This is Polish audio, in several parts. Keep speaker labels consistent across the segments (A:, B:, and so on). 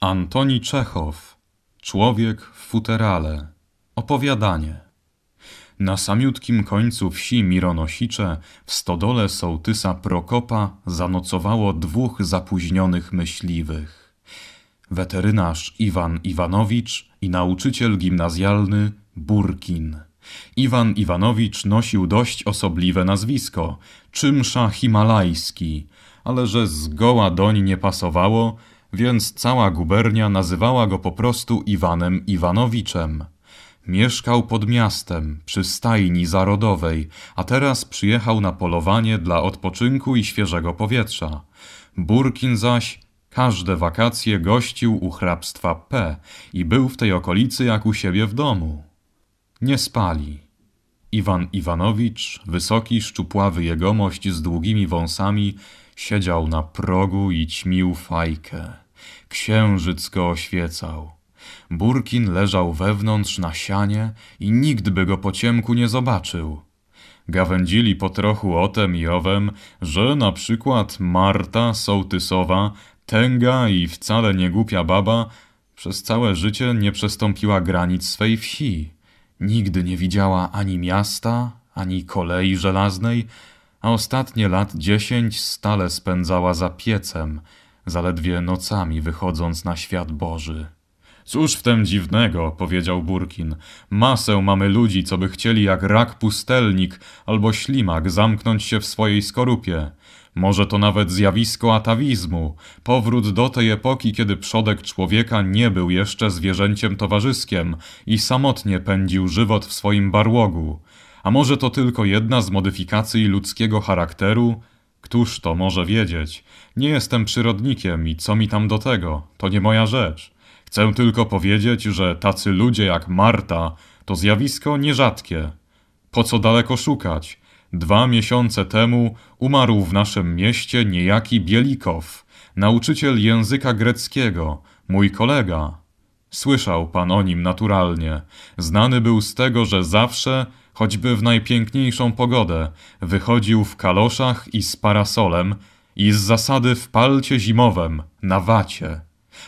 A: Antoni Czechow Człowiek w futerale Opowiadanie Na samiutkim końcu wsi Mironosicze w stodole sołtysa Prokopa zanocowało dwóch zapóźnionych myśliwych. Weterynarz Iwan Iwanowicz i nauczyciel gimnazjalny Burkin. Iwan Iwanowicz nosił dość osobliwe nazwisko, czymsza himalajski, ale że zgoła doń nie pasowało – więc cała gubernia nazywała go po prostu Iwanem Iwanowiczem. Mieszkał pod miastem, przy stajni zarodowej, a teraz przyjechał na polowanie dla odpoczynku i świeżego powietrza. Burkin zaś każde wakacje gościł u hrabstwa P i był w tej okolicy jak u siebie w domu. Nie spali. Iwan Iwanowicz, wysoki, szczupławy jegomość z długimi wąsami, Siedział na progu i ćmił fajkę. Księżyc go oświecał. Burkin leżał wewnątrz na sianie i nikt by go po ciemku nie zobaczył. Gawędzili po trochu o tem i owem, że na przykład Marta Sołtysowa, tęga i wcale nie głupia baba, przez całe życie nie przestąpiła granic swej wsi. Nigdy nie widziała ani miasta, ani kolei żelaznej, a ostatnie lat dziesięć stale spędzała za piecem, zaledwie nocami wychodząc na świat Boży. Cóż w tym dziwnego, powiedział Burkin. Masę mamy ludzi, co by chcieli jak rak pustelnik albo ślimak zamknąć się w swojej skorupie. Może to nawet zjawisko atawizmu, powrót do tej epoki, kiedy przodek człowieka nie był jeszcze zwierzęciem towarzyskiem i samotnie pędził żywot w swoim barłogu. A może to tylko jedna z modyfikacji ludzkiego charakteru? Któż to może wiedzieć? Nie jestem przyrodnikiem i co mi tam do tego? To nie moja rzecz. Chcę tylko powiedzieć, że tacy ludzie jak Marta to zjawisko nierzadkie. Po co daleko szukać? Dwa miesiące temu umarł w naszym mieście niejaki Bielikow, nauczyciel języka greckiego, mój kolega, Słyszał pan o nim naturalnie. Znany był z tego, że zawsze, choćby w najpiękniejszą pogodę, wychodził w kaloszach i z parasolem i z zasady w palcie zimowym, na wacie.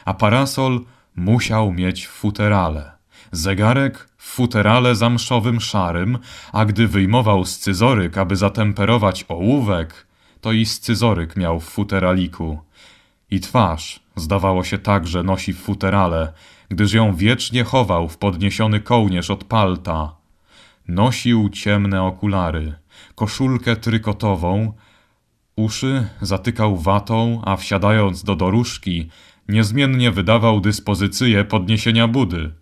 A: A parasol musiał mieć w futerale. Zegarek w futerale zamszowym szarym, a gdy wyjmował scyzoryk, aby zatemperować ołówek, to i scyzoryk miał w futeraliku. I twarz, zdawało się tak, że nosi w futerale, gdyż ją wiecznie chował w podniesiony kołnierz od palta. Nosił ciemne okulary, koszulkę trykotową, uszy zatykał watą, a wsiadając do doróżki, niezmiennie wydawał dyspozycję podniesienia budy.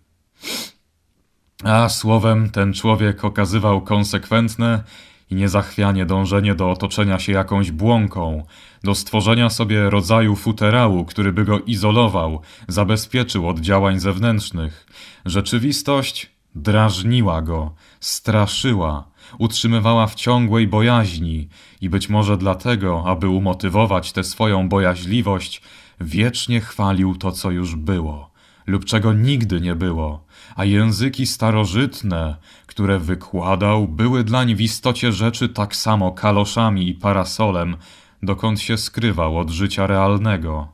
A: A słowem ten człowiek okazywał konsekwentne i niezachwianie dążenie do otoczenia się jakąś błąką, do stworzenia sobie rodzaju futerału, który by go izolował, zabezpieczył od działań zewnętrznych. Rzeczywistość drażniła go, straszyła, utrzymywała w ciągłej bojaźni i być może dlatego, aby umotywować tę swoją bojaźliwość, wiecznie chwalił to, co już było lub czego nigdy nie było, a języki starożytne, które wykładał, były dlań w istocie rzeczy tak samo kaloszami i parasolem, dokąd się skrywał od życia realnego.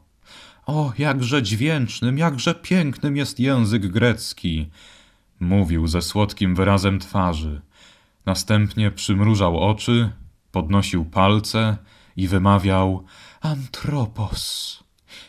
A: O, jakże dźwięcznym, jakże pięknym jest język grecki! Mówił ze słodkim wyrazem twarzy. Następnie przymrużał oczy, podnosił palce i wymawiał Antropos.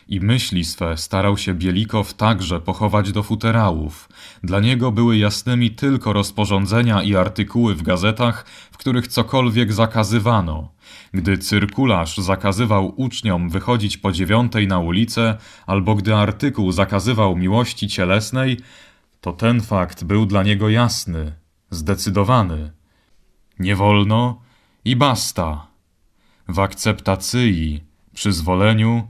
A: I myśli swe starał się Bielikow także pochować do futerałów. Dla niego były jasnymi tylko rozporządzenia i artykuły w gazetach, w których cokolwiek zakazywano. Gdy cyrkularz zakazywał uczniom wychodzić po dziewiątej na ulicę, albo gdy artykuł zakazywał miłości cielesnej, to ten fakt był dla niego jasny, zdecydowany. Nie wolno i basta. W akceptacji, przyzwoleniu,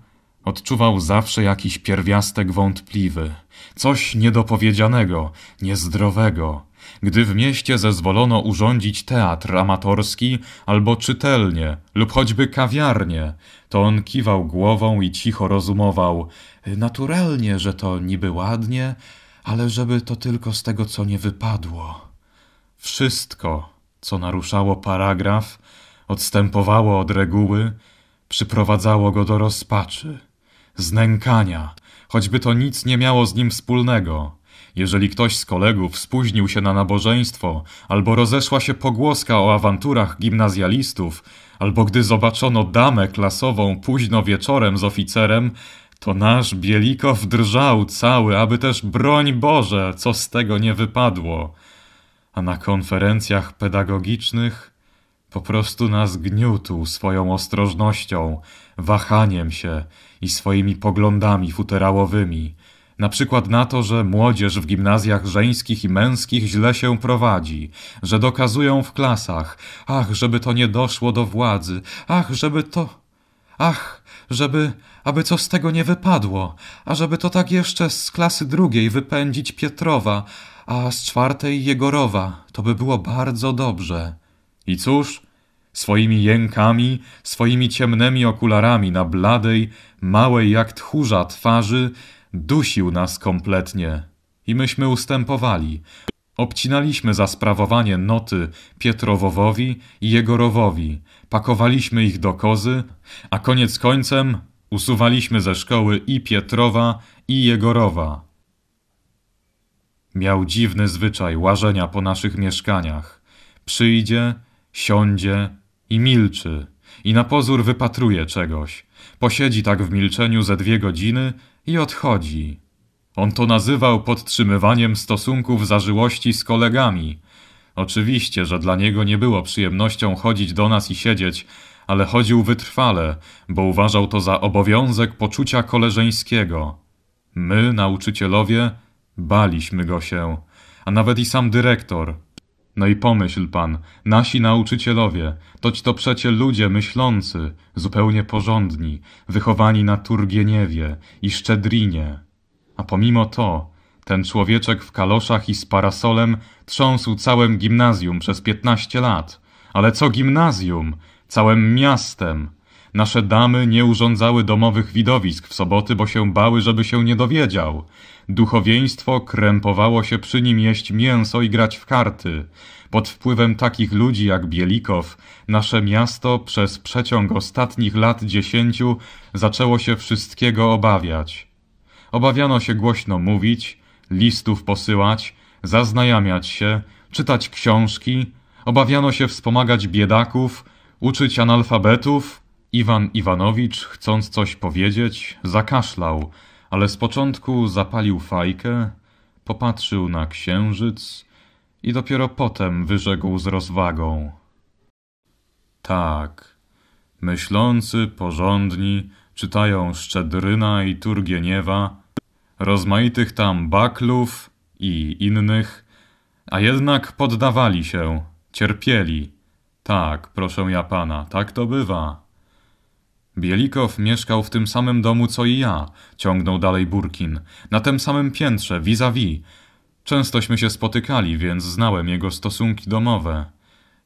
A: Odczuwał zawsze jakiś pierwiastek wątpliwy, coś niedopowiedzianego, niezdrowego. Gdy w mieście zezwolono urządzić teatr amatorski albo czytelnie, lub choćby kawiarnię, to on kiwał głową i cicho rozumował: Naturalnie, że to niby ładnie, ale żeby to tylko z tego, co nie wypadło. Wszystko, co naruszało paragraf, odstępowało od reguły, przyprowadzało go do rozpaczy znękania, choćby to nic nie miało z nim wspólnego. Jeżeli ktoś z kolegów spóźnił się na nabożeństwo, albo rozeszła się pogłoska o awanturach gimnazjalistów, albo gdy zobaczono damę klasową późno wieczorem z oficerem, to nasz Bielikow drżał cały, aby też broń Boże, co z tego nie wypadło. A na konferencjach pedagogicznych po prostu nas gniótł swoją ostrożnością, wahaniem się, i swoimi poglądami futerałowymi, na przykład na to, że młodzież w gimnazjach żeńskich i męskich źle się prowadzi, że dokazują w klasach, ach, żeby to nie doszło do władzy, ach, żeby to, ach, żeby, aby co z tego nie wypadło, a żeby to tak jeszcze z klasy drugiej wypędzić Pietrowa, a z czwartej Jegorowa, to by było bardzo dobrze. I cóż, swoimi jękami, swoimi ciemnymi okularami na bladej, małej jak tchórza twarzy, dusił nas kompletnie. I myśmy ustępowali. Obcinaliśmy za sprawowanie noty Pietrowowowi i Jegorowowi, pakowaliśmy ich do kozy, a koniec końcem usuwaliśmy ze szkoły i Pietrowa, i Jegorowa. Miał dziwny zwyczaj łażenia po naszych mieszkaniach. Przyjdzie, siądzie, i milczy, i na pozór wypatruje czegoś. Posiedzi tak w milczeniu ze dwie godziny i odchodzi. On to nazywał podtrzymywaniem stosunków zażyłości z kolegami. Oczywiście, że dla niego nie było przyjemnością chodzić do nas i siedzieć, ale chodził wytrwale, bo uważał to za obowiązek poczucia koleżeńskiego. My, nauczycielowie, baliśmy go się, a nawet i sam dyrektor – no i pomyśl pan, nasi nauczycielowie, toć to przecie ludzie myślący, zupełnie porządni, wychowani na Turgieniewie i Szczedrinie. A pomimo to, ten człowieczek w kaloszach i z parasolem trząsł całym gimnazjum przez piętnaście lat. Ale co gimnazjum? Całym miastem. Nasze damy nie urządzały domowych widowisk w soboty, bo się bały, żeby się nie dowiedział. Duchowieństwo krępowało się przy nim jeść mięso i grać w karty. Pod wpływem takich ludzi jak Bielikow, nasze miasto przez przeciąg ostatnich lat dziesięciu zaczęło się wszystkiego obawiać. Obawiano się głośno mówić, listów posyłać, zaznajamiać się, czytać książki, obawiano się wspomagać biedaków, uczyć analfabetów, Iwan Iwanowicz, chcąc coś powiedzieć, zakaszlał, ale z początku zapalił fajkę, popatrzył na księżyc i dopiero potem wyrzekł z rozwagą. Tak, myślący, porządni czytają Szczedryna i Turgieniewa, rozmaitych tam baklów i innych, a jednak poddawali się, cierpieli. Tak, proszę ja pana, tak to bywa. Bielikow mieszkał w tym samym domu co i ja, ciągnął dalej Burkin, na tym samym piętrze, vis-a-vis. Częstośmy się spotykali, więc znałem jego stosunki domowe.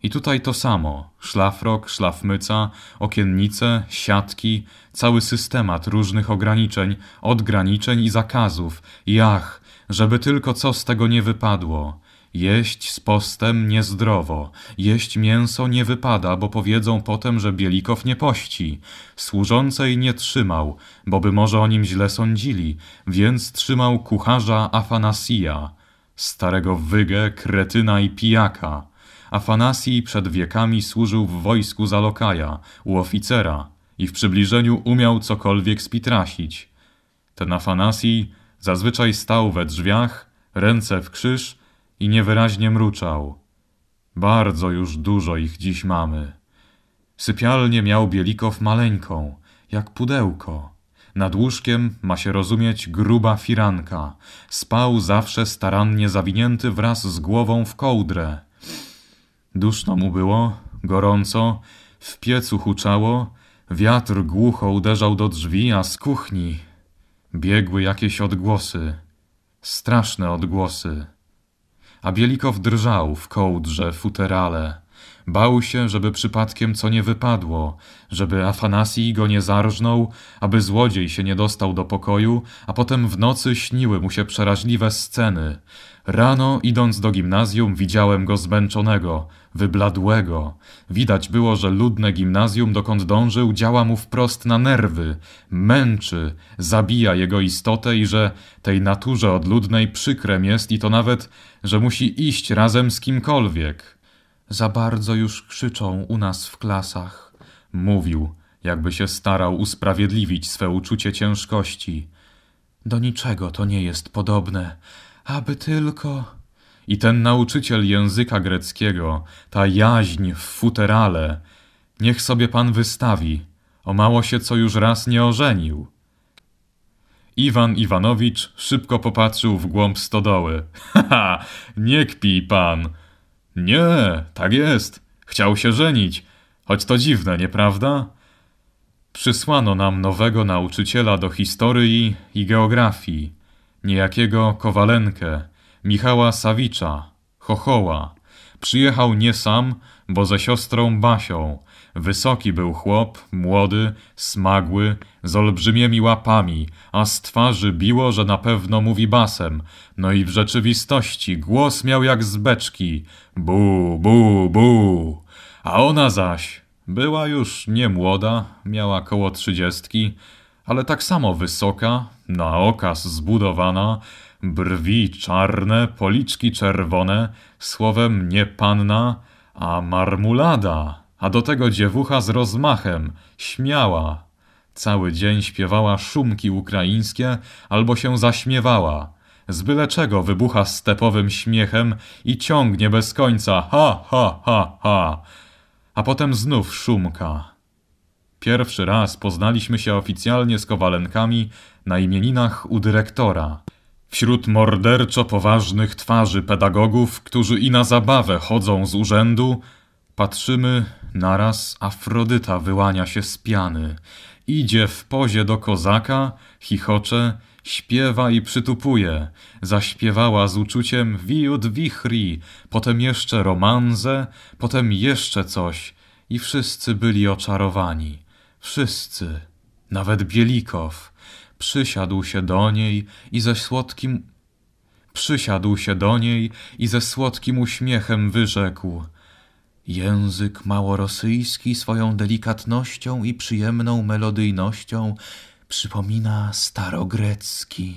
A: I tutaj to samo. Szlafrok, szlafmyca, okiennice, siatki, cały systemat różnych ograniczeń, odgraniczeń i zakazów. Jach, żeby tylko co z tego nie wypadło. Jeść z postem niezdrowo, jeść mięso nie wypada, bo powiedzą potem, że Bielikow nie pości. Służącej nie trzymał, bo by może o nim źle sądzili, więc trzymał kucharza Afanasija, starego wygę, kretyna i pijaka. Afanasij przed wiekami służył w wojsku za lokaja, u oficera i w przybliżeniu umiał cokolwiek spitrasić. Ten Afanasij zazwyczaj stał we drzwiach, ręce w krzyż, i niewyraźnie mruczał. Bardzo już dużo ich dziś mamy. Sypialnie miał Bielikow maleńką, jak pudełko. Nad łóżkiem ma się rozumieć gruba firanka. Spał zawsze starannie zawinięty wraz z głową w kołdrę. Duszno mu było, gorąco, w piecu huczało, wiatr głucho uderzał do drzwi, a z kuchni biegły jakieś odgłosy, straszne odgłosy a Bielikow drżał w kołdrze, futerale. Bał się, żeby przypadkiem co nie wypadło, żeby Afanasij go nie zarżnął, aby złodziej się nie dostał do pokoju, a potem w nocy śniły mu się przeraźliwe sceny. Rano, idąc do gimnazjum, widziałem go zmęczonego, wybladłego. Widać było, że ludne gimnazjum, dokąd dążył, działa mu wprost na nerwy, męczy, zabija jego istotę i że tej naturze odludnej przykrem jest i to nawet, że musi iść razem z kimkolwiek. Za bardzo już krzyczą u nas w klasach, mówił, jakby się starał usprawiedliwić swe uczucie ciężkości. Do niczego to nie jest podobne aby tylko. I ten nauczyciel języka greckiego, ta jaźń w futerale, niech sobie pan wystawi, o mało się co już raz nie ożenił. Iwan Iwanowicz szybko popatrzył w głąb stodoły. ha nie kpij pan. Nie, tak jest. Chciał się żenić, choć to dziwne, nieprawda? Przysłano nam nowego nauczyciela do historii i geografii niejakiego Kowalenkę, Michała Sawicza, Chochoła. Przyjechał nie sam, bo ze siostrą Basią. Wysoki był chłop, młody, smagły, z olbrzymiemi łapami, a z twarzy biło, że na pewno mówi basem. No i w rzeczywistości głos miał jak z beczki. Bu, bu, bu. A ona zaś była już nie młoda, miała koło trzydziestki, ale tak samo wysoka, na okaz zbudowana, brwi czarne, policzki czerwone, słowem nie panna, a marmulada, a do tego dziewucha z rozmachem, śmiała. Cały dzień śpiewała szumki ukraińskie albo się zaśmiewała. Z byle czego wybucha stepowym śmiechem i ciągnie bez końca ha, ha, ha, ha. A potem znów szumka, Pierwszy raz poznaliśmy się oficjalnie z Kowalenkami na imieninach u dyrektora. Wśród morderczo poważnych twarzy pedagogów, którzy i na zabawę chodzą z urzędu, patrzymy, naraz Afrodyta wyłania się z piany. Idzie w pozie do kozaka, chichocze, śpiewa i przytupuje. Zaśpiewała z uczuciem wiut wichri, potem jeszcze romanze, potem jeszcze coś i wszyscy byli oczarowani. Wszyscy, nawet Bielikow, przysiadł się do niej i ze słodkim przysiadł się do niej i ze słodkim uśmiechem wyrzekł: Język małorosyjski swoją delikatnością i przyjemną melodyjnością przypomina starogrecki.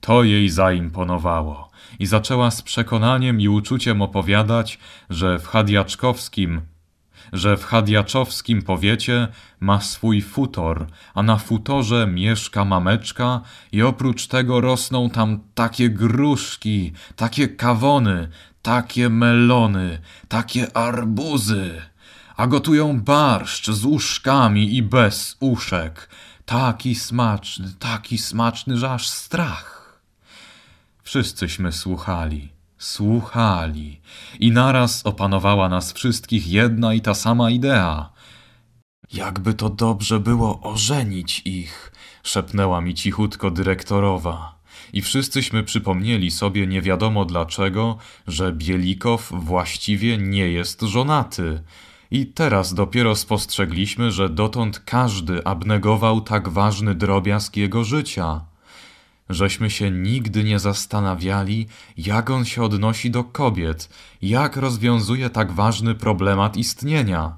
A: To jej zaimponowało i zaczęła z przekonaniem i uczuciem opowiadać, że w Hadiaczkowskim że w hadiaczowskim powiecie ma swój futor, a na futorze mieszka mameczka i oprócz tego rosną tam takie gruszki, takie kawony, takie melony, takie arbuzy, a gotują barszcz z uszkami i bez uszek. Taki smaczny, taki smaczny, że aż strach. Wszyscyśmy słuchali słuchali i naraz opanowała nas wszystkich jedna i ta sama idea. Jakby to dobrze było ożenić ich, szepnęła mi cichutko dyrektorowa. I wszyscyśmy przypomnieli sobie nie wiadomo dlaczego, że Bielikow właściwie nie jest żonaty. I teraz dopiero spostrzegliśmy, że dotąd każdy abnegował tak ważny drobiazg jego życia żeśmy się nigdy nie zastanawiali, jak on się odnosi do kobiet, jak rozwiązuje tak ważny problemat istnienia.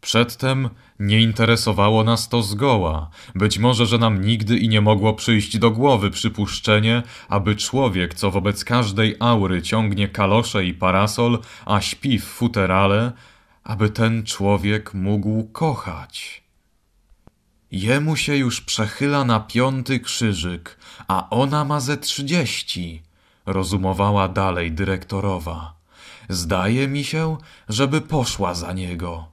A: Przedtem nie interesowało nas to zgoła. Być może, że nam nigdy i nie mogło przyjść do głowy przypuszczenie, aby człowiek, co wobec każdej aury ciągnie kalosze i parasol, a śpi w futerale, aby ten człowiek mógł kochać. Jemu się już przechyla na piąty krzyżyk, a ona ma ze trzydzieści, rozumowała dalej dyrektorowa. Zdaje mi się, żeby poszła za niego.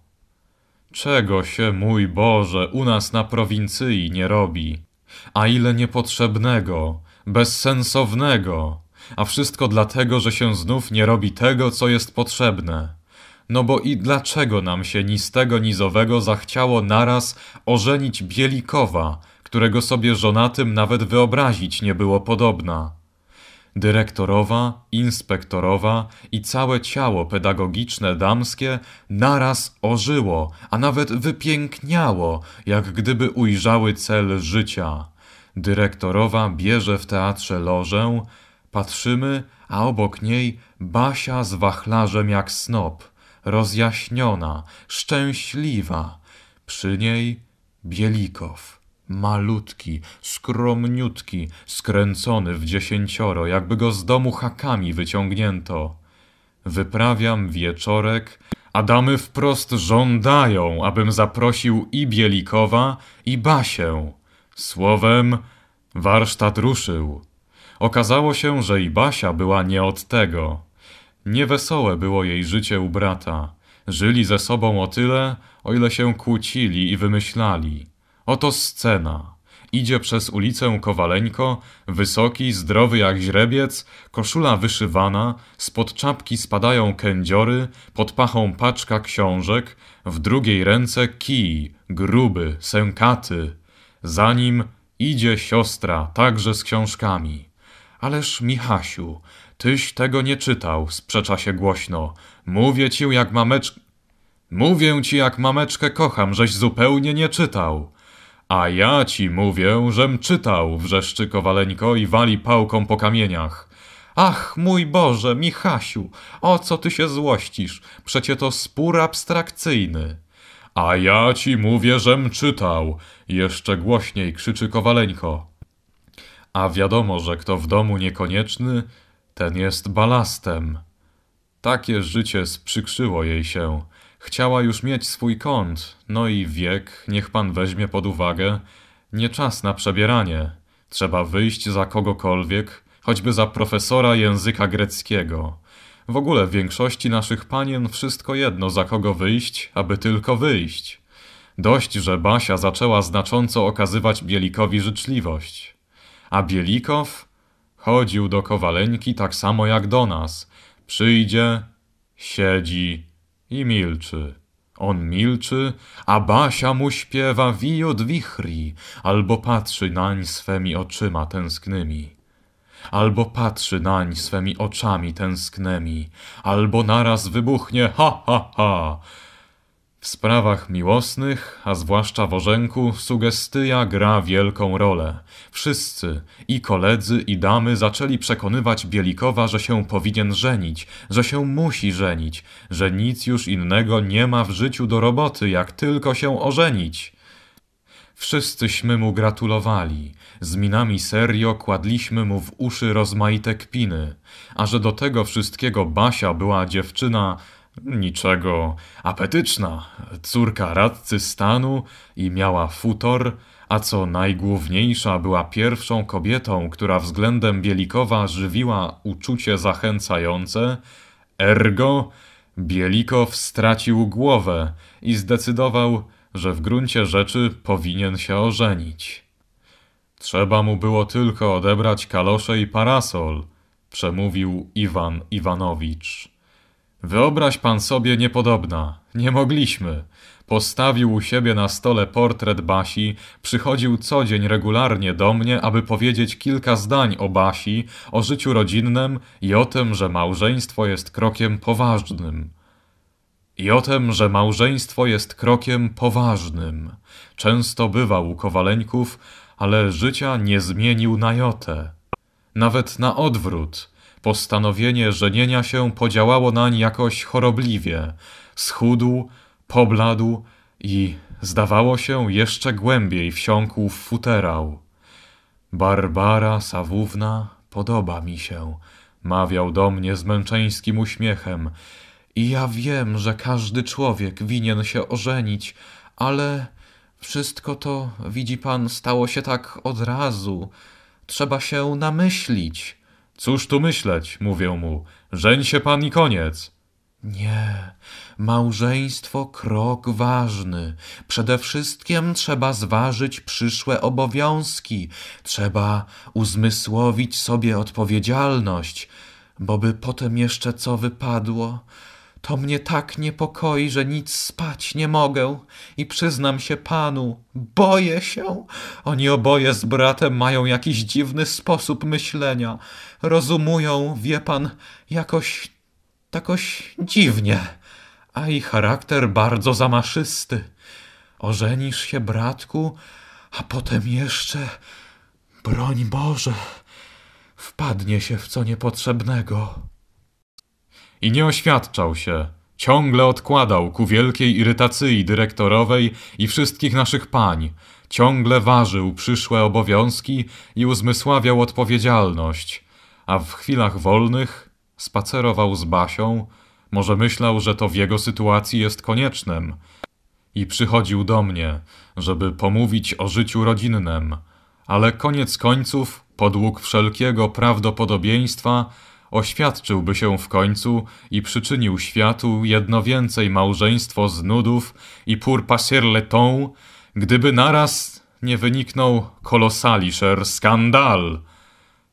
A: Czego się, mój Boże, u nas na prowincji nie robi? A ile niepotrzebnego, bezsensownego, a wszystko dlatego, że się znów nie robi tego, co jest potrzebne. No bo i dlaczego nam się nistego nizowego zachciało naraz ożenić Bielikowa, którego sobie żonatym nawet wyobrazić nie było podobna? Dyrektorowa, inspektorowa i całe ciało pedagogiczne damskie naraz ożyło, a nawet wypiękniało, jak gdyby ujrzały cel życia. Dyrektorowa bierze w teatrze lożę, patrzymy, a obok niej Basia z wachlarzem jak snop – rozjaśniona, szczęśliwa. Przy niej Bielikow, malutki, skromniutki, skręcony w dziesięcioro, jakby go z domu hakami wyciągnięto. Wyprawiam wieczorek, a damy wprost żądają, abym zaprosił i Bielikowa, i Basię. Słowem, warsztat ruszył. Okazało się, że i Basia była nie od tego. Niewesołe było jej życie u brata. Żyli ze sobą o tyle, o ile się kłócili i wymyślali. Oto scena. Idzie przez ulicę Kowaleńko, wysoki, zdrowy jak źrebiec, koszula wyszywana, spod czapki spadają kędziory, pod pachą paczka książek, w drugiej ręce kij, gruby, sękaty. Za nim idzie siostra, także z książkami. Ależ Michasiu, Tyś tego nie czytał, sprzecza się głośno. Mówię ci jak mameczkę... Mówię ci jak mameczkę kocham, żeś zupełnie nie czytał. A ja ci mówię, żem czytał, wrzeszczy Kowaleńko i wali pałką po kamieniach. Ach, mój Boże, Michasiu, o co ty się złościsz? Przecie to spór abstrakcyjny. A ja ci mówię, żem czytał, jeszcze głośniej krzyczy Kowaleńko. A wiadomo, że kto w domu niekonieczny, ten jest balastem. Takie życie sprzykrzyło jej się. Chciała już mieć swój kąt, no i wiek, niech pan weźmie pod uwagę, nie czas na przebieranie. Trzeba wyjść za kogokolwiek, choćby za profesora języka greckiego. W ogóle większości naszych panien wszystko jedno za kogo wyjść, aby tylko wyjść. Dość, że Basia zaczęła znacząco okazywać Bielikowi życzliwość. A Bielikow Chodził do kowaleńki tak samo jak do nas. Przyjdzie, siedzi i milczy. On milczy, a Basia mu śpiewa wijod wichri, albo patrzy nań swemi oczyma tęsknymi. Albo patrzy nań swemi oczami tęsknymi, albo naraz wybuchnie ha ha ha, w sprawach miłosnych, a zwłaszcza w orzenku, sugestyja gra wielką rolę. Wszyscy, i koledzy, i damy, zaczęli przekonywać Bielikowa, że się powinien żenić, że się musi żenić, że nic już innego nie ma w życiu do roboty, jak tylko się ożenić. Wszyscyśmy mu gratulowali, z minami serio kładliśmy mu w uszy rozmaite kpiny, a że do tego wszystkiego Basia była dziewczyna, Niczego. Apetyczna. Córka radcy stanu i miała futor, a co najgłówniejsza była pierwszą kobietą, która względem Bielikowa żywiła uczucie zachęcające, ergo Bielikow stracił głowę i zdecydował, że w gruncie rzeczy powinien się ożenić. Trzeba mu było tylko odebrać kalosze i parasol, przemówił Iwan Iwanowicz. Wyobraź pan sobie niepodobna. Nie mogliśmy. Postawił u siebie na stole portret Basi, przychodził co dzień regularnie do mnie, aby powiedzieć kilka zdań o Basi, o życiu rodzinnym i o tym, że małżeństwo jest krokiem poważnym. I o tym, że małżeństwo jest krokiem poważnym. Często bywał u Kowaleńków, ale życia nie zmienił na jotę. Nawet na odwrót – Postanowienie żenienia się podziałało nań jakoś chorobliwie. Schudł, pobladł i, zdawało się, jeszcze głębiej wsiąkł w futerał. Barbara Sawówna podoba mi się, mawiał do mnie z męczeńskim uśmiechem. I ja wiem, że każdy człowiek winien się ożenić, ale wszystko to, widzi pan, stało się tak od razu. Trzeba się namyślić. Cóż tu myśleć, mówię mu, żeń się pan i koniec. Nie, małżeństwo krok ważny. Przede wszystkim trzeba zważyć przyszłe obowiązki, trzeba uzmysłowić sobie odpowiedzialność, bo by potem jeszcze co wypadło, to mnie tak niepokoi, że nic spać nie mogę i przyznam się panu, boję się. Oni oboje z bratem mają jakiś dziwny sposób myślenia. Rozumują, wie pan, jakoś takoś dziwnie, a ich charakter bardzo zamaszysty. Ożenisz się, bratku, a potem jeszcze, broń Boże, wpadnie się w co niepotrzebnego i nie oświadczał się. Ciągle odkładał ku wielkiej irytacji dyrektorowej i wszystkich naszych pań. Ciągle ważył przyszłe obowiązki i uzmysławiał odpowiedzialność. A w chwilach wolnych spacerował z Basią, może myślał, że to w jego sytuacji jest koniecznym. I przychodził do mnie, żeby pomówić o życiu rodzinnym. Ale koniec końców, podług wszelkiego prawdopodobieństwa, oświadczyłby się w końcu i przyczynił światu jedno więcej małżeństwo z nudów i pour passer le gdyby naraz nie wyniknął kolosaliszer skandal.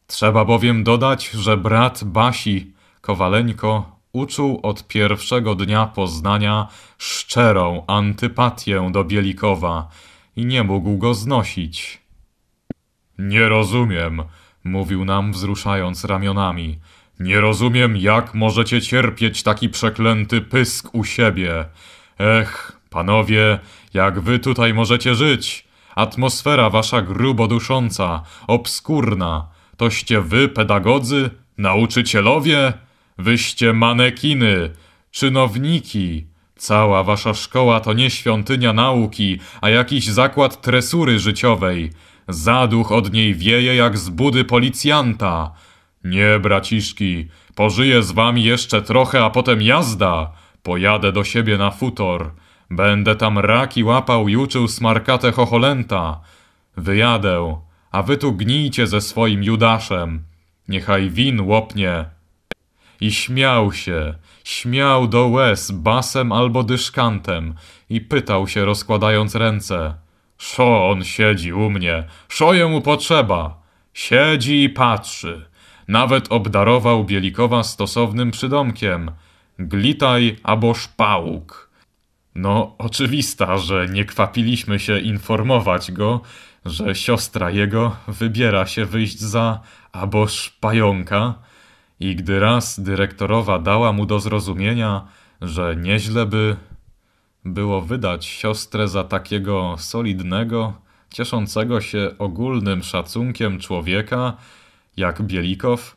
A: Trzeba bowiem dodać, że brat Basi, Kowaleńko, uczuł od pierwszego dnia poznania szczerą antypatię do Bielikowa i nie mógł go znosić. Nie rozumiem, mówił nam wzruszając ramionami. Nie rozumiem, jak możecie cierpieć taki przeklęty pysk u siebie. Ech, panowie, jak wy tutaj możecie żyć? Atmosfera wasza grubo dusząca, obskurna. Toście wy pedagodzy? Nauczycielowie? Wyście manekiny, czynowniki. Cała wasza szkoła to nie świątynia nauki, a jakiś zakład tresury życiowej. Zaduch od niej wieje jak z budy policjanta. Nie, braciszki, pożyję z wami jeszcze trochę, a potem jazda. Pojadę do siebie na futor. Będę tam raki łapał i uczył smarkatę chocholęta. Wyjadę, a wy tu gnijcie ze swoim Judaszem. Niechaj win łopnie. I śmiał się, śmiał do łez basem albo dyszkantem i pytał się rozkładając ręce. Szo on siedzi u mnie, szo jemu potrzeba. Siedzi i patrzy. Nawet obdarował Bielikowa stosownym przydomkiem. Glitaj albo szpałk. No, oczywista, że nie kwapiliśmy się informować go, że siostra jego wybiera się wyjść za albo szpająka i gdy raz dyrektorowa dała mu do zrozumienia, że nieźle by było wydać siostrę za takiego solidnego, cieszącego się ogólnym szacunkiem człowieka, jak Bielikow,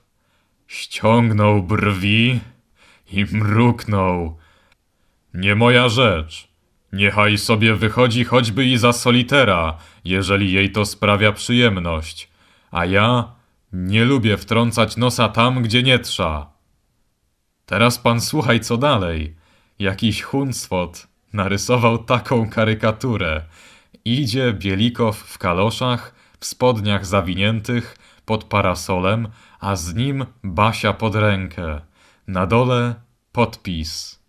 A: ściągnął brwi i mruknął. Nie moja rzecz. Niechaj sobie wychodzi choćby i za solitera, jeżeli jej to sprawia przyjemność. A ja nie lubię wtrącać nosa tam, gdzie nie trza. Teraz pan słuchaj, co dalej. Jakiś hunsfot narysował taką karykaturę. Idzie Bielikow w kaloszach, w spodniach zawiniętych, pod parasolem, a z nim Basia pod rękę. Na dole podpis.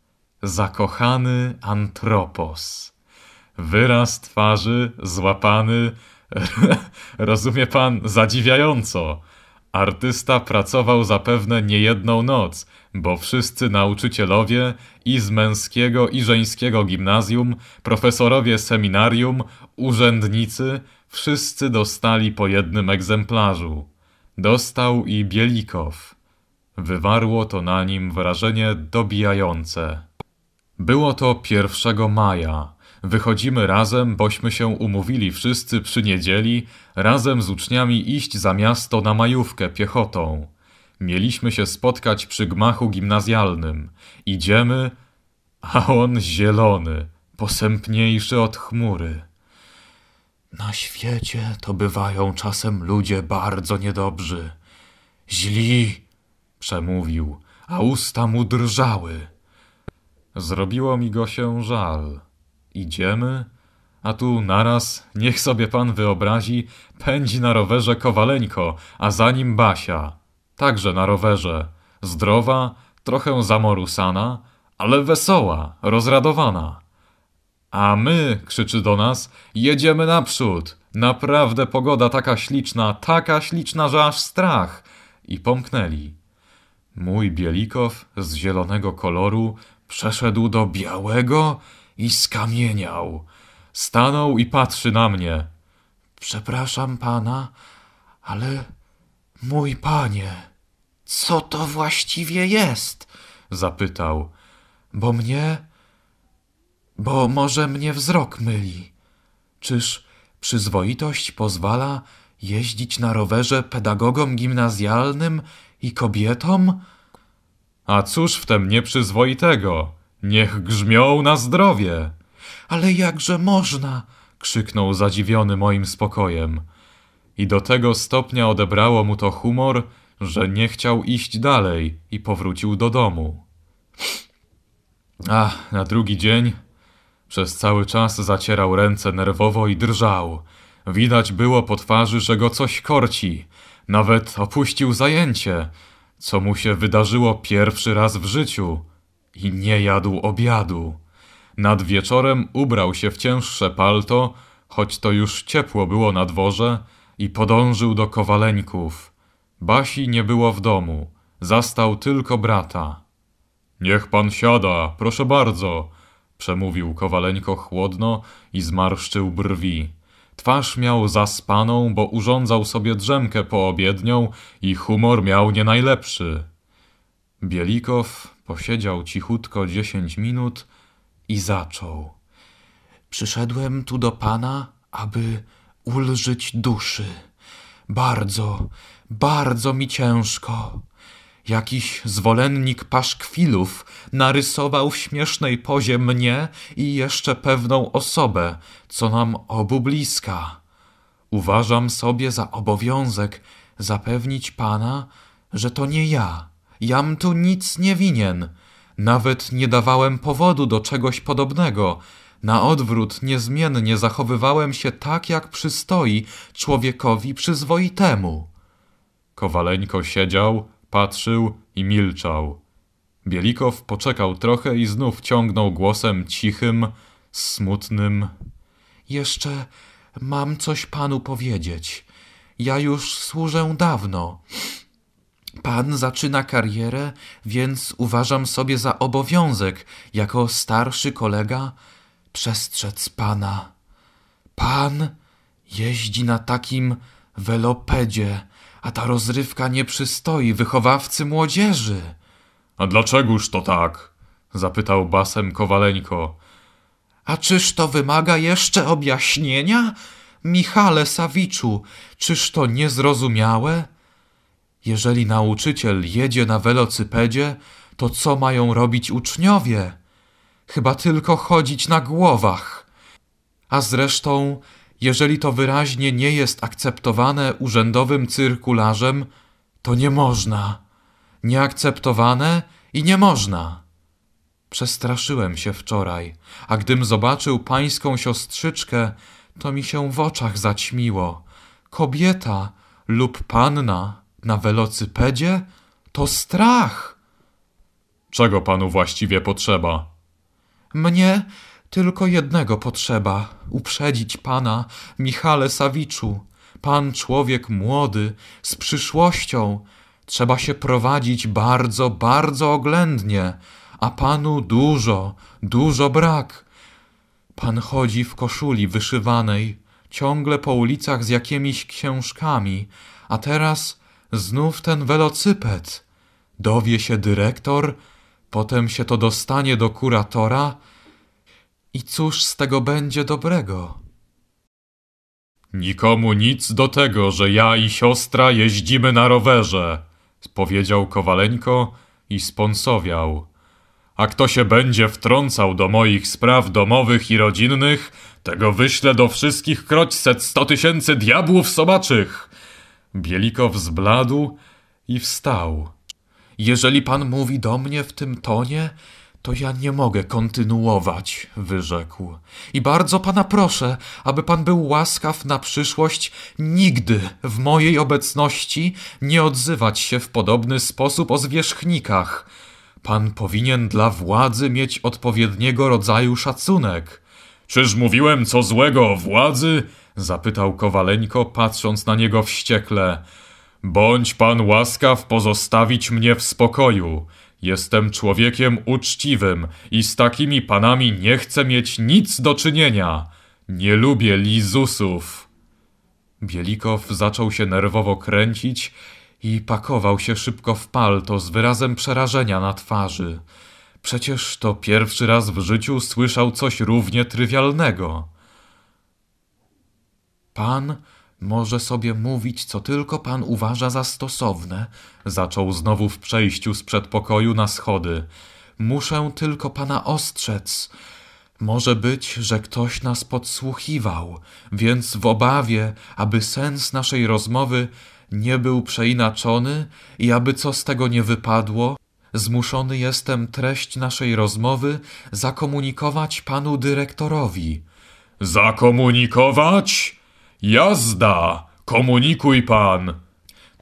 A: Zakochany Antropos. Wyraz twarzy złapany, rozumie pan, zadziwiająco. Artysta pracował zapewne niejedną noc, bo wszyscy nauczycielowie i z męskiego i żeńskiego gimnazjum, profesorowie seminarium, urzędnicy Wszyscy dostali po jednym egzemplarzu. Dostał i Bielikow. Wywarło to na nim wrażenie dobijające. Było to 1 maja. Wychodzimy razem, bośmy się umówili wszyscy przy niedzieli, razem z uczniami iść za miasto na majówkę piechotą. Mieliśmy się spotkać przy gmachu gimnazjalnym. Idziemy, a on zielony, posępniejszy od chmury. Na świecie to bywają czasem ludzie bardzo niedobrzy. Źli, przemówił, a usta mu drżały. Zrobiło mi go się żal. Idziemy? A tu naraz, niech sobie pan wyobrazi, pędzi na rowerze Kowaleńko, a za nim Basia. Także na rowerze. Zdrowa, trochę zamorusana, ale wesoła, rozradowana. A my, krzyczy do nas, jedziemy naprzód. Naprawdę pogoda taka śliczna, taka śliczna, że aż strach. I pomknęli. Mój Bielikow z zielonego koloru przeszedł do białego i skamieniał. Stanął i patrzy na mnie. Przepraszam pana, ale mój panie, co to właściwie jest? zapytał. Bo mnie bo może mnie wzrok myli. Czyż przyzwoitość pozwala jeździć na rowerze pedagogom gimnazjalnym i kobietom? A cóż w tem nieprzyzwoitego? Niech grzmią na zdrowie! Ale jakże można? krzyknął zadziwiony moim spokojem. I do tego stopnia odebrało mu to humor, że nie chciał iść dalej i powrócił do domu. A na drugi dzień przez cały czas zacierał ręce nerwowo i drżał. Widać było po twarzy, że go coś korci. Nawet opuścił zajęcie, co mu się wydarzyło pierwszy raz w życiu. I nie jadł obiadu. Nad wieczorem ubrał się w cięższe palto, choć to już ciepło było na dworze, i podążył do kowaleńków. Basi nie było w domu. Zastał tylko brata. Niech pan siada, proszę bardzo przemówił Kowaleńko chłodno i zmarszczył brwi. Twarz miał zaspaną, bo urządzał sobie drzemkę poobiednią i humor miał nie najlepszy. Bielikow posiedział cichutko dziesięć minut i zaczął. Przyszedłem tu do pana, aby ulżyć duszy. Bardzo, bardzo mi ciężko. Jakiś zwolennik paszkwilów narysował w śmiesznej pozie mnie i jeszcze pewną osobę, co nam obu bliska. Uważam sobie za obowiązek zapewnić pana, że to nie ja. Jam tu nic nie winien. Nawet nie dawałem powodu do czegoś podobnego. Na odwrót, niezmiennie zachowywałem się tak, jak przystoi człowiekowi przyzwoitemu. Kowaleńko siedział, Patrzył i milczał. Bielikow poczekał trochę i znów ciągnął głosem cichym, smutnym. Jeszcze mam coś panu powiedzieć. Ja już służę dawno. Pan zaczyna karierę, więc uważam sobie za obowiązek, jako starszy kolega, przestrzec pana. Pan jeździ na takim welopedzie a ta rozrywka nie przystoi wychowawcy młodzieży. A dlaczegoż to tak? zapytał basem Kowaleńko. A czyż to wymaga jeszcze objaśnienia? Michale Sawiczu, czyż to niezrozumiałe? Jeżeli nauczyciel jedzie na welocypedzie, to co mają robić uczniowie? Chyba tylko chodzić na głowach. A zresztą jeżeli to wyraźnie nie jest akceptowane urzędowym cyrkularzem, to nie można. Nieakceptowane i nie można. Przestraszyłem się wczoraj, a gdym zobaczył pańską siostrzyczkę, to mi się w oczach zaćmiło. Kobieta lub panna na welocypedzie to strach. Czego panu właściwie potrzeba? Mnie tylko jednego potrzeba uprzedzić pana, Michale Sawiczu. Pan człowiek młody, z przyszłością. Trzeba się prowadzić bardzo, bardzo oględnie, a panu dużo, dużo brak. Pan chodzi w koszuli wyszywanej, ciągle po ulicach z jakimiś książkami, a teraz znów ten welocypet. Dowie się dyrektor, potem się to dostanie do kuratora. I cóż z tego będzie dobrego? Nikomu nic do tego, że ja i siostra jeździmy na rowerze, powiedział Kowaleńko i sponsowiał. A kto się będzie wtrącał do moich spraw domowych i rodzinnych, tego wyślę do wszystkich kroćset sto tysięcy diabłów sobaczych. Bielikow zbladł i wstał. Jeżeli pan mówi do mnie w tym tonie, to ja nie mogę kontynuować, wyrzekł. I bardzo pana proszę, aby pan był łaskaw na przyszłość nigdy w mojej obecności nie odzywać się w podobny sposób o zwierzchnikach. Pan powinien dla władzy mieć odpowiedniego rodzaju szacunek. Czyż mówiłem co złego o władzy? zapytał Kowaleńko, patrząc na niego wściekle. Bądź pan łaskaw pozostawić mnie w spokoju. Jestem człowiekiem uczciwym i z takimi panami nie chcę mieć nic do czynienia. Nie lubię lizusów. Bielikow zaczął się nerwowo kręcić i pakował się szybko w palto z wyrazem przerażenia na twarzy. Przecież to pierwszy raz w życiu słyszał coś równie trywialnego. Pan może sobie mówić, co tylko pan uważa za stosowne, zaczął znowu w przejściu z przedpokoju na schody. Muszę tylko pana ostrzec. Może być, że ktoś nas podsłuchiwał, więc w obawie, aby sens naszej rozmowy nie był przeinaczony i aby co z tego nie wypadło, zmuszony jestem treść naszej rozmowy zakomunikować panu dyrektorowi. Zakomunikować? Jazda! Komunikuj pan!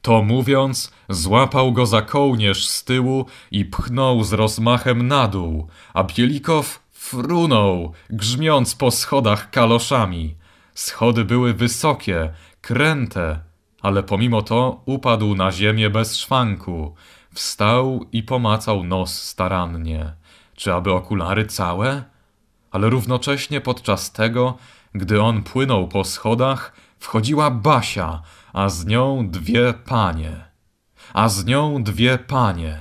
A: To mówiąc, złapał go za kołnierz z tyłu i pchnął z rozmachem na dół, a Bielikow frunął, grzmiąc po schodach kaloszami. Schody były wysokie, kręte, ale pomimo to upadł na ziemię bez szwanku. Wstał i pomacał nos starannie. Czy aby okulary całe? Ale równocześnie podczas tego gdy on płynął po schodach, wchodziła Basia, a z nią dwie panie. A z nią dwie panie.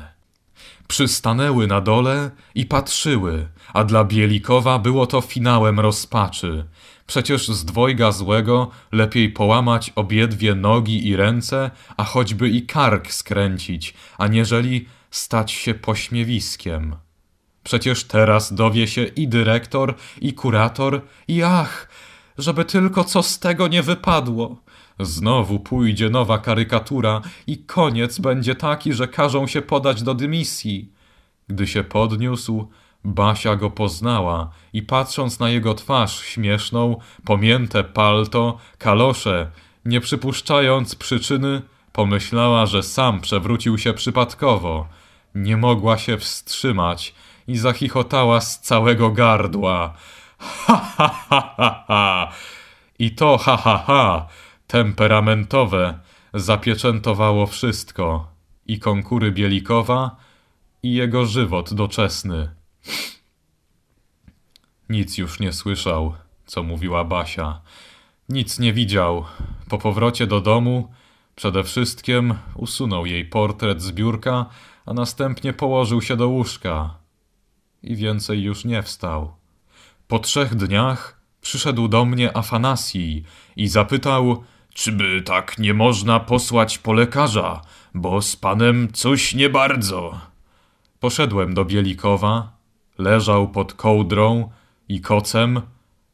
A: Przystanęły na dole i patrzyły, a dla Bielikowa było to finałem rozpaczy. Przecież z dwojga złego lepiej połamać obiedwie nogi i ręce, a choćby i kark skręcić, aniżeli stać się pośmiewiskiem. Przecież teraz dowie się i dyrektor, i kurator, i ach, żeby tylko co z tego nie wypadło. Znowu pójdzie nowa karykatura i koniec będzie taki, że każą się podać do dymisji. Gdy się podniósł, Basia go poznała i patrząc na jego twarz śmieszną, pomięte palto, kalosze, nie przypuszczając przyczyny, pomyślała, że sam przewrócił się przypadkowo. Nie mogła się wstrzymać i zachichotała z całego gardła. Ha, ha, ha, ha, ha. I to ha, ha, ha, temperamentowe, zapieczętowało wszystko. I konkury Bielikowa, i jego żywot doczesny. Nic już nie słyszał, co mówiła Basia. Nic nie widział. Po powrocie do domu przede wszystkim usunął jej portret z biurka, a następnie położył się do łóżka i więcej już nie wstał. Po trzech dniach przyszedł do mnie Afanasij i zapytał, czyby tak nie można posłać po lekarza, bo z panem coś nie bardzo. Poszedłem do Bielikowa, leżał pod kołdrą i kocem,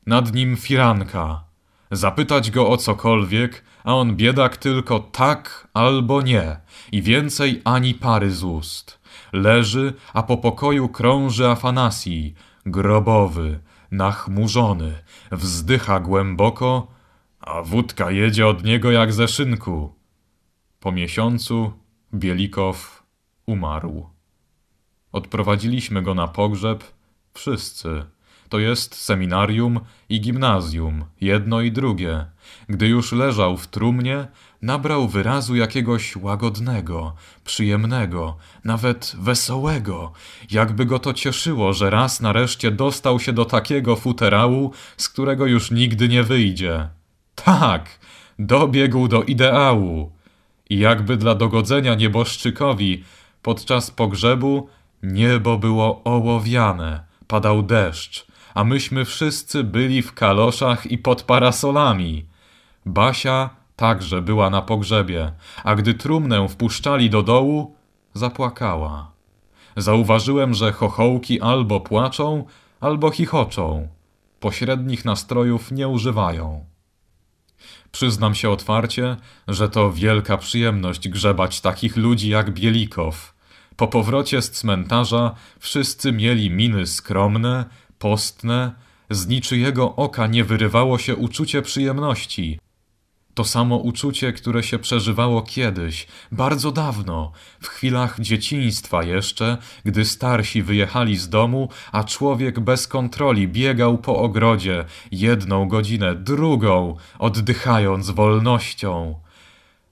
A: nad nim firanka. Zapytać go o cokolwiek, a on biedak tylko tak albo nie i więcej ani pary z ust leży, a po pokoju krąży Afanasij, grobowy, nachmurzony, wzdycha głęboko, a wódka jedzie od niego jak ze szynku. Po miesiącu Bielikow umarł. Odprowadziliśmy go na pogrzeb wszyscy. To jest seminarium i gimnazjum, jedno i drugie. Gdy już leżał w trumnie, nabrał wyrazu jakiegoś łagodnego, przyjemnego, nawet wesołego, jakby go to cieszyło, że raz nareszcie dostał się do takiego futerału, z którego już nigdy nie wyjdzie. Tak, dobiegł do ideału. I jakby dla dogodzenia nieboszczykowi, podczas pogrzebu niebo było ołowiane, padał deszcz, a myśmy wszyscy byli w kaloszach i pod parasolami. Basia także była na pogrzebie, a gdy trumnę wpuszczali do dołu, zapłakała. Zauważyłem, że chochołki albo płaczą, albo chichoczą. Pośrednich nastrojów nie używają. Przyznam się otwarcie, że to wielka przyjemność grzebać takich ludzi jak Bielikow. Po powrocie z cmentarza wszyscy mieli miny skromne, postne, z niczyjego oka nie wyrywało się uczucie przyjemności, to samo uczucie, które się przeżywało kiedyś, bardzo dawno, w chwilach dzieciństwa jeszcze, gdy starsi wyjechali z domu, a człowiek bez kontroli biegał po ogrodzie, jedną godzinę, drugą, oddychając wolnością.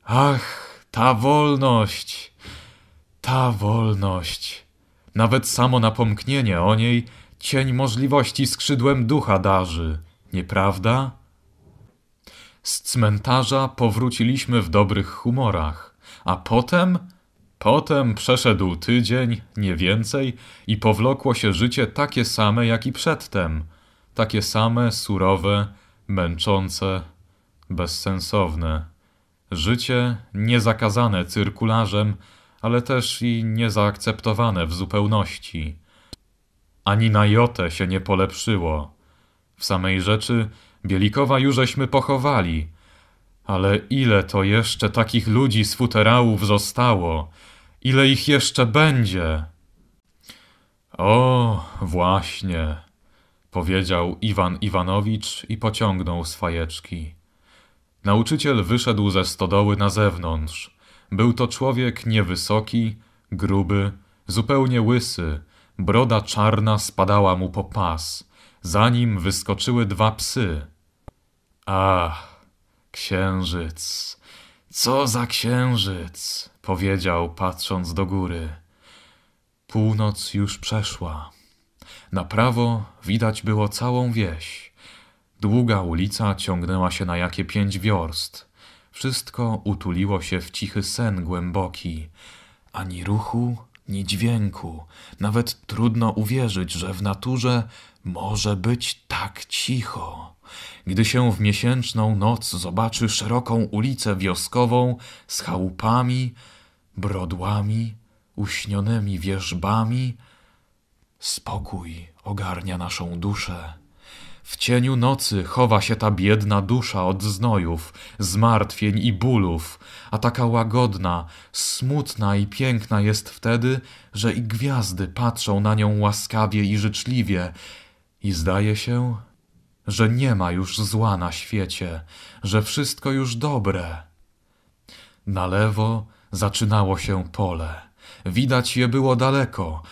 A: Ach, ta wolność! Ta wolność! Nawet samo napomknienie o niej cień możliwości skrzydłem ducha darzy, nieprawda? Z cmentarza powróciliśmy w dobrych humorach, a potem Potem przeszedł tydzień, nie więcej, i powlokło się życie takie same jak i przedtem. Takie same, surowe, męczące, bezsensowne. Życie niezakazane cyrkularzem, ale też i niezaakceptowane w zupełności. Ani na jotę się nie polepszyło. W samej rzeczy Bielikowa jużeśmy pochowali. Ale ile to jeszcze takich ludzi z futerałów zostało? Ile ich jeszcze będzie? O, właśnie, powiedział Iwan Iwanowicz i pociągnął z Nauczyciel wyszedł ze stodoły na zewnątrz. Był to człowiek niewysoki, gruby, zupełnie łysy, broda czarna spadała mu po pas. Za nim wyskoczyły dwa psy. Ach, księżyc, co za księżyc, powiedział, patrząc do góry. Północ już przeszła. Na prawo widać było całą wieś. Długa ulica ciągnęła się na jakie pięć wiorst. Wszystko utuliło się w cichy sen głęboki. Ani ruchu, ni dźwięku. Nawet trudno uwierzyć, że w naturze może być tak cicho gdy się w miesięczną noc zobaczy szeroką ulicę wioskową z chałupami, brodłami, uśnionymi wierzbami. Spokój ogarnia naszą duszę. W cieniu nocy chowa się ta biedna dusza od znojów, zmartwień i bólów, a taka łagodna, smutna i piękna jest wtedy, że i gwiazdy patrzą na nią łaskawie i życzliwie, i zdaje się, że nie ma już zła na świecie, że wszystko już dobre. Na lewo zaczynało się pole. Widać je było daleko,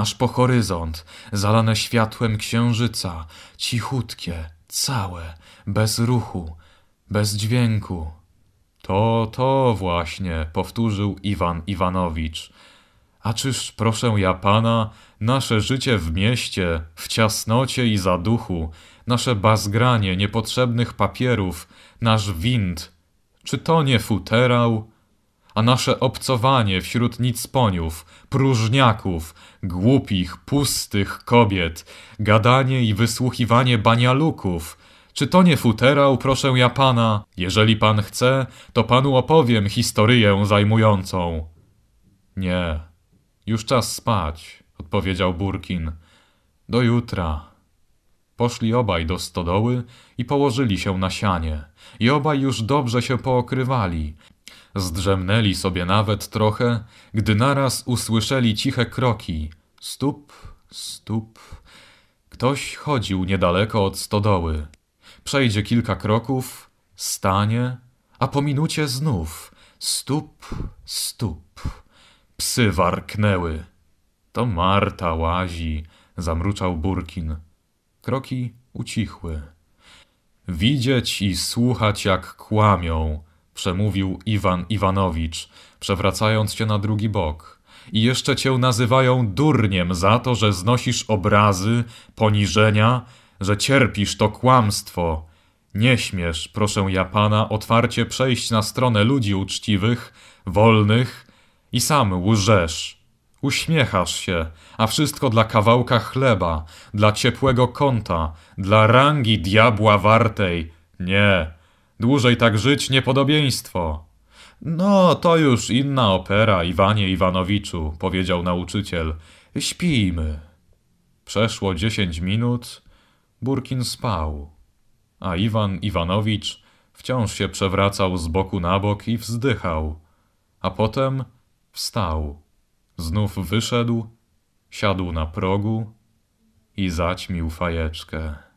A: aż po horyzont, zalane światłem księżyca, cichutkie, całe, bez ruchu, bez dźwięku. To, to właśnie, powtórzył Iwan Iwanowicz. A czyż, proszę ja pana, nasze życie w mieście, w ciasnocie i zaduchu nasze bazgranie niepotrzebnych papierów, nasz wind, czy to nie futerał? A nasze obcowanie wśród nicponiów, próżniaków, głupich, pustych kobiet, gadanie i wysłuchiwanie banialuków, czy to nie futerał, proszę ja pana? Jeżeli pan chce, to panu opowiem historyję zajmującą. Nie, już czas spać, odpowiedział Burkin. Do jutra. Poszli obaj do stodoły i położyli się na sianie. I obaj już dobrze się pookrywali. Zdrzemnęli sobie nawet trochę, gdy naraz usłyszeli ciche kroki. Stup, stup. Ktoś chodził niedaleko od stodoły. Przejdzie kilka kroków, stanie, a po minucie znów. Stup, stup. Psy warknęły. To Marta łazi, zamruczał Burkin. Kroki ucichły. Widzieć i słuchać, jak kłamią, przemówił Iwan Iwanowicz, przewracając cię na drugi bok. I jeszcze cię nazywają durniem za to, że znosisz obrazy, poniżenia, że cierpisz to kłamstwo. Nie śmiesz, proszę ja pana, otwarcie przejść na stronę ludzi uczciwych, wolnych i sam łżesz. Uśmiechasz się, a wszystko dla kawałka chleba, dla ciepłego kąta, dla rangi diabła wartej. Nie, dłużej tak żyć niepodobieństwo. No, to już inna opera, Iwanie Iwanowiczu, powiedział nauczyciel. Śpijmy. Przeszło dziesięć minut, Burkin spał, a Iwan Iwanowicz wciąż się przewracał z boku na bok i wzdychał, a potem wstał. Znów wyszedł, siadł na progu i zaćmił fajeczkę.